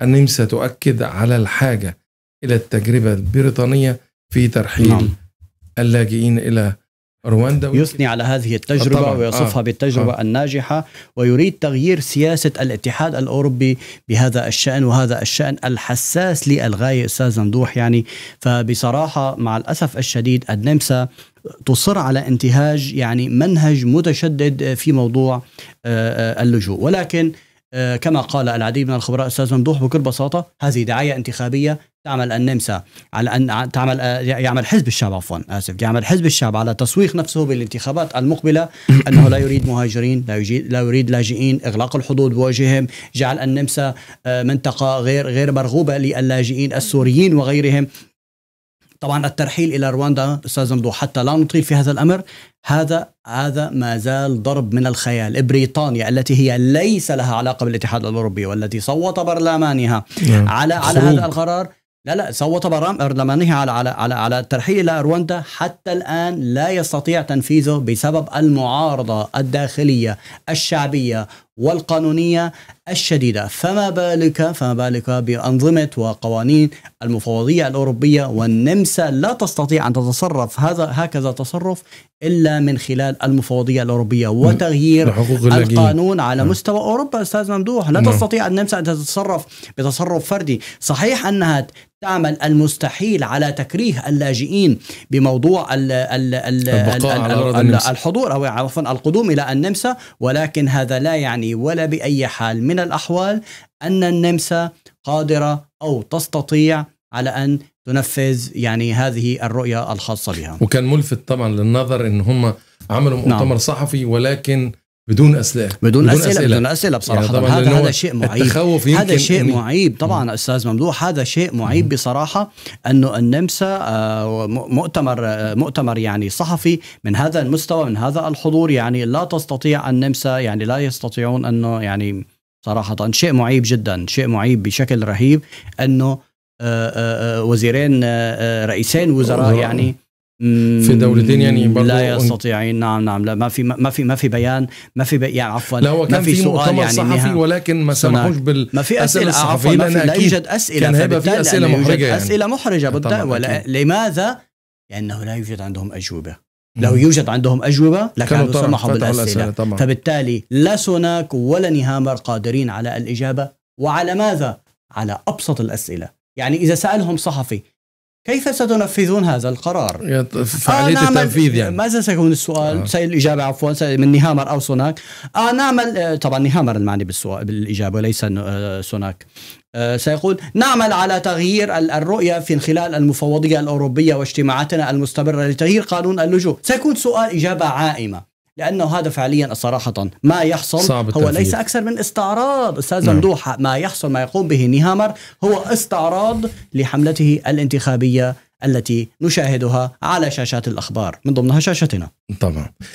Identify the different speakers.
Speaker 1: النمسا تؤكد على الحاجة إلى التجربة البريطانية في ترحيل نعم. اللاجئين إلى رواندا يثني على هذه التجربة طبعا. ويصفها آه. بالتجربة آه. الناجحة ويريد تغيير سياسة الاتحاد الأوروبي بهذا الشأن وهذا الشأن الحساس للغاية أستاذ ممدوح يعني فبصراحة مع الأسف الشديد النمسا تصر على انتهاج يعني منهج متشدد في موضوع آه، آه، اللجوء ولكن آه، كما قال العديد من الخبراء استاذ ممدوح بكل بساطه هذه دعايه انتخابيه تعمل النمسا على ان تعمل آه، يعمل حزب الشعب عفوا اسف يعمل حزب الشعب على تسويق نفسه بالانتخابات المقبله انه لا يريد مهاجرين لا يريد لا يريد لاجئين اغلاق الحدود بوجههم جعل النمسا آه، منطقه غير غير مرغوبه للاجئين السوريين وغيرهم طبعا الترحيل الى رواندا استاذ ممدوح حتى لا نطيل في هذا الامر هذا هذا ما زال ضرب من الخيال بريطانيا التي هي ليس لها علاقه بالاتحاد الاوروبي والتي صوت برلمانها نعم. على على هذا القرار لا لا صوت برلمانها على على على على الترحيل الى رواندا حتى الان لا يستطيع تنفيذه بسبب المعارضه الداخليه الشعبيه والقانونية الشديدة فما بالك فما بالك بأنظمة وقوانين المفوضية الأوروبية والنمسا لا تستطيع أن تتصرف هذا هكذا تصرف إلا من خلال المفوضية الأوروبية وتغيير القانون على مستوى أوروبا أستاذ ممدوح لا تستطيع النمسا أن تتصرف بتصرف فردي صحيح أنها تعمل المستحيل على تكريه اللاجئين بموضوع الـ الـ الـ البقاء الـ الـ الـ الحضور او عفوا القدوم الى النمسا ولكن هذا لا يعني ولا باي حال من الاحوال ان النمسا قادره او تستطيع على ان تنفذ يعني هذه الرؤيه الخاصه بها. وكان ملفت طبعا للنظر ان هم عملوا نعم. مؤتمر نعم. صحفي ولكن بدون اسئله بدون, أسئلة, بدون اسئله بصراحه يعني هذا هذا شيء معيب التخوف يمكن هذا شيء معيب طبعا م. استاذ ممدوح هذا شيء معيب م. بصراحه انه النمسا آه، مؤتمر آه، مؤتمر يعني صحفي من هذا المستوى من هذا الحضور يعني لا تستطيع النمسا يعني لا يستطيعون انه يعني صراحه شيء معيب جدا شيء معيب بشكل رهيب انه آه، وزيرين رئيسين وزراء يعني في دولتين يعني برضو لا يستطيعين نعم نعم لا ما في ما في ما في بيان ما في بي يعني عفوا لا هو كان في, في سؤال يعني صحفي ولكن ما سمحوش بال ما في اسئله عفوا لا يوجد اسئله كان هيبقى في اسئله محرجه يعني. اسئله محرجه بالضبط لماذا؟ لانه لا يوجد عندهم اجوبه لو يوجد عندهم أجوبة لكانوا سمحوا بالأسئلة فبالتالي لا سوناك ولا نهامر قادرين على الإجابة وعلى ماذا؟ على أبسط الأسئلة يعني إذا سألهم صحفي كيف ستنفذون هذا القرار؟ فعالية آه، نعم، التنفيذ يعني ماذا سيكون السؤال؟ آه. الإجابة عفوا من نهامر أو سوناك آه نعمل آه، طبعا نهامر المعني بالسؤال بالإجابة وليس آه، سوناك سيقول نعمل على تغيير الرؤية في خلال المفوضية الأوروبية واجتماعاتنا المستمرة لتغيير قانون اللجوء سيكون سؤال إجابة عائمة لانه هذا فعليا صراحه ما يحصل صعب هو ليس اكثر من استعراض استاذ ممدوح نعم. ما يحصل ما يقوم به نيهامر هو استعراض لحملته الانتخابيه التي نشاهدها على شاشات الاخبار من ضمنها شاشتنا. طبعا